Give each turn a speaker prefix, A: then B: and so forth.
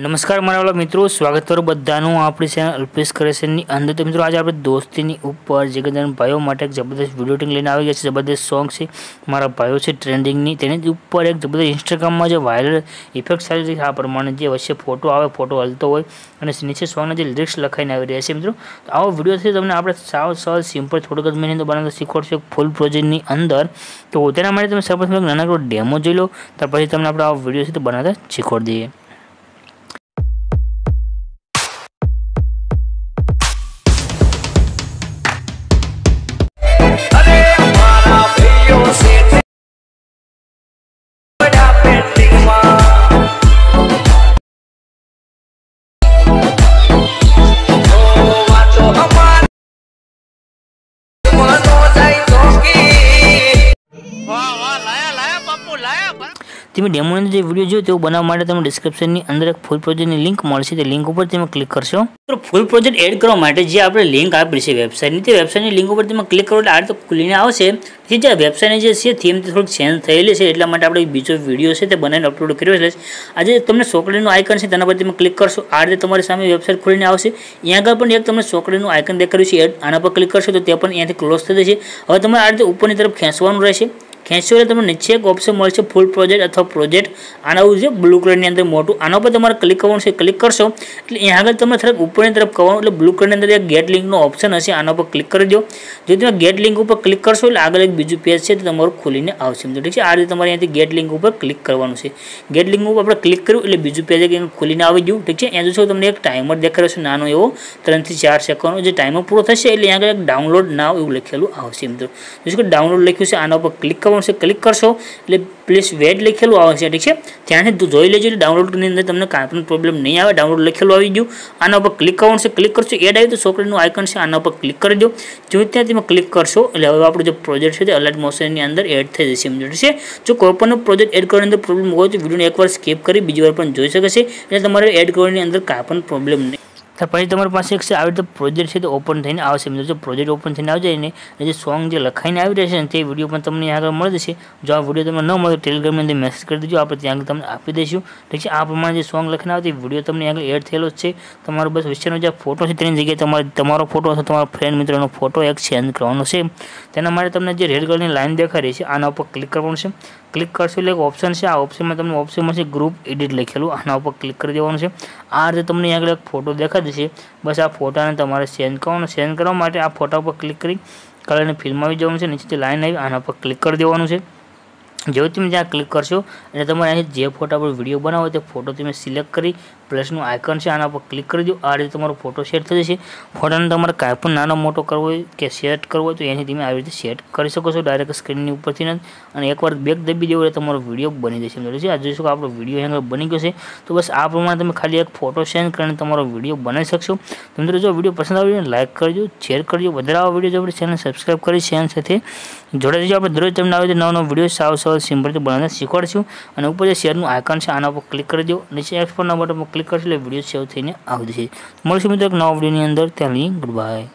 A: નમસ્કાર મારા વાળા મિત્રો સ્વાગત કરું બધાનું આપણી ચેનલ અલ્પેશ ક્રેશનની અંદર તો મિત્રો આજે આપણે દોસ્તીની ઉપર જગદાન ભાઈઓ માટે એક જબરદસ્ત વિડીયો ટીમ લઈને આવી ગયા છે જબરદસ્ત સોંગ છે મારા ભાઈઓ છે ટ્રેન્ડિંગની તેની ઉપર એક જબરદસ્ત ઇન્સ્ટાગ્રામમાં જે વાયરલ ઇફેક્ટ સારી રીતે આ પ્રમાણે જે વચ્ચે ફોટો આવે ફોટો હલતો હોય અને નીચે સોંગના જે લિરિક્સ લખાઈને આવી રહ્યા છે મિત્રો તો આવો વિડીયો છે તમને આપણે સાવ સરળ સિમ્પલ થોડુંક જ મહિને બનાવતા શીખવાડશું ફૂલ પ્રોજેક્ટની અંદર તો તેના માટે તમે સૌપ્રથમ એક નાનકડો ડેમો જોઈ લો ત્યાર પછી તમને આપણે આવો વિડીયો છે તો બનાવતા શીખવાડી દઈએ તમે ડેમોનો જે વિડિયો જો તે બનાવવા માટે તમે ડિસ્ક્રિપ્શનની અંદર એક ફૂલ પ્રોજેની લિંક મળશે તે લિંક ઉપર તમે ક્લિક કરશો તો ફૂલ પ્રોજેક્ટ એડ કરવા માટે જે આપડે લિંક આપેલી છે વેબસાઈટની તે વેબસાઈટની લિંક ઉપર તમે ક્લિક કરો એટલે આ તો ખુલીને આવશે થી જે વેબસાઈટે જે થીમ થોડું ચેન્જ થયેલ છે એટલે માટે આપણે બીજો વિડિયો છે તે બનાવીને અપલોડ કર્યો છે એટલે આજે તમને ચોકડેનું આઇકન છે તેના પર તમે ક્લિક કરશો એટલે તમારી સામે વેબસાઈટ ખુલીને આવશે અહીં આગળ પણ એક તમને ચોકડેનું આઇકન દેખાય છે આના પર ક્લિક કરશો તો તે પણ અહીંથી ક્લોઝ થઈ જશે હવે તમે આ રીતે ઉપરની તરફ ખેંચવાનું રહેશે એંસી વાળા તમને નીચે એક ઓપ્શન મળશે ફૂલ પ્રોજેક્ટ અથવા પ્રોજેક્ટ આના આવું છે બ્લુ કલરની અંદર મોટું આના પર તમારે ક્લિક કરવાનું છે ક્લિક કરશો એટલે અહીંયા આગળ તમે થોડાક ઉપરની તરફ કરવાનું એટલે બ્લુ કલરની અંદર એક ગેટ લિંકનો ઓપ્શન હશે આના પર ક્લિક કરી દો જો તમે ગેટ લિંક ઉપર ક્લિક કરશો એટલે આગળ એક બીજું પેજ છે તો તમારું ખોલીને આવશે મિત્રો ઠીક છે આ રીતે તમારે અહીંયાથી ગેટ લિંક ઉપર ક્લિક કરવાનું છે ગેટ લિંક ઉપર આપણે ક્લિક કર્યું એટલે બીજું પેજ એક ખોલીને આવી ગયું ઠીક છે એ જોશો તમને એક ટાઈમર દેખાડે છે નાનો એવો ત્રણથી ચાર સેકન્ડનો જે ટાઈમર પૂરો થશે એટલે અહીંયા આગળ એક ડાઉનલોડ નાવ એવું લખેલું આવશે મિત્રો જોશો કે ડાઉનલોડ લખ્યું છે આના ઉપર ક્લિક કરવાનું આવશે ક્લિક કરશો એટલે પ્લીઝ વેટ લખેલું આવશે ઠીક છે ત્યાંથી જોઈ લેજો એટલે ડાઉનલોડની અંદર તમને કાંઈ પણ પ્રોબ્લેમ નહીં આવે ડાઉનલોડ લખેલું આવી ગયું આના ઉપર ક્લિક કરવાનું છે ક્લિક કરશો એડ આવી તો સોફ્ટવેરનું આઇકન છે આના ઉપર ક્લિક કરી દો જો ત્યાં તમે ક્લિક કરશો એટલે હવે આપણો જે પ્રોજેક્ટ છે તે અલર્ટ મોશનની અંદર એડ થઈ જશે સમજો છે જો કોઈ પણ પ્રોજેક્ટ એડ કરવાની અંદર પ્રોબ્લેમ હોય તો વિડીયોને એકવાર સ્કીપ કરી બીજી વાર પણ જોઈ શકે છે એટલે તમારે એડ કરવાની અંદર કાંઈ પણ પ્રોબ્લેમ નહીં પછી તમારી પાસે એક છે આવી રીતે પ્રોજેક્ટ છે તે ઓપન થઈને આવશે મિત્રો જો પ્રોજેક્ટ ઓપન થઈને આવશે ને જે સોંગ જે લખાઈને આવી રહેશે ને તે વિડીયો પણ તમને આગળ મળી જશે જો આ વિડીયો તમને ન મળે ટેલિગ્રામની અંદર મેસેજ કરી દેજો આપણે ત્યાં તમને આપી દઈશું ઠીક છે આ પ્રમાણે જે સોંગ લખીને આવતી વિડીયો તમને આગળ એડ થયેલો છે તમારો બસ વિષયનો જે ફોટો છે તેની જગ્યાએ તમારે તમારો ફોટો અથવા તમારા ફ્રેન્ડ મિત્રનો ફોટો એક ચેન્જ કરવાનો છે તેના માટે તમને જે રેડ કલરની લાઇન દેખાડી છે આના ઉપર ક્લિક કરવાનું છે કલિક કરશો લેક ઓપ્શન છે આ ઓપ્શન માં તમને ઓપ્શન માંથી ગ્રુપ એડિટ લખેલું આના ઉપર ક્લિક કરી દેવાનું છે આ જો તમને અહીં આગળ એક ફોટો દેખા દેશે બસ આ ફોટાને તમારે ચેન્જ કરવો છે ચેન્જ કરવા માટે આ ફોટો પર ક્લિક કરી કલરની ફિલ્મ આવી જવાનું છે નીચે જે લાઈન આવી આના પર ક્લિક કરી દેવાનું છે જેવો તમે じゃ ક્લિક કરશો અને તમારે અહીં જે ફોટા પર વિડિયો બનાવવો હોય તે ફોટો તમે સિલેક્ટ કરી फ्रेश नु आइकन से आना पर क्लिक कर दो और ये तुम्हारा फोटो शेयर થઈ જશે ફોટાને તમારે કાર્પન નાનો મોટો કરવો કે શેર કરવો તો અહીંથી તમે આ રીતે શેર કરી શકો છો ડાયરેક્ટ સ્ક્રીન ની ઉપરથી જ અને એકવાર બેક દબાવી દેવો તો તમારો વિડિયો બની જશે જો આજે જો આપણો વિડિયો હેંગ બને ગયો છે તો બસ આ પ્રમાણે તમે ખાલી એક ફોટો સેન્ડ કરીને તમારો વિડિયો બનાવી શકશો મિત્રો જો વિડિયો પસંદ આવે તો લાઈક કરીજો શેર કરીજો વધારામાં વિડિયો જો આપણા ચેનલ સબ્સ્ક્રાઇબ કરી ચેન સાથે જોડાજો આપ દરરોજ તમને આવતા નવા નવા વિડિયો સાવ સવ સરળતાથી બનાના શીખવડ છું અને ઉપર જે શેર નું આયકન છે તેના પર ક્લિક કરીજો નીચે એક્સપોર્ટ ના બટન ક્લિક કરશો એટલે વિડીયો સેવ થઈને આવી જશે મળશે મિત્રો એક નવા વિડીયોની અંદર ત્યાં ગુડ બાય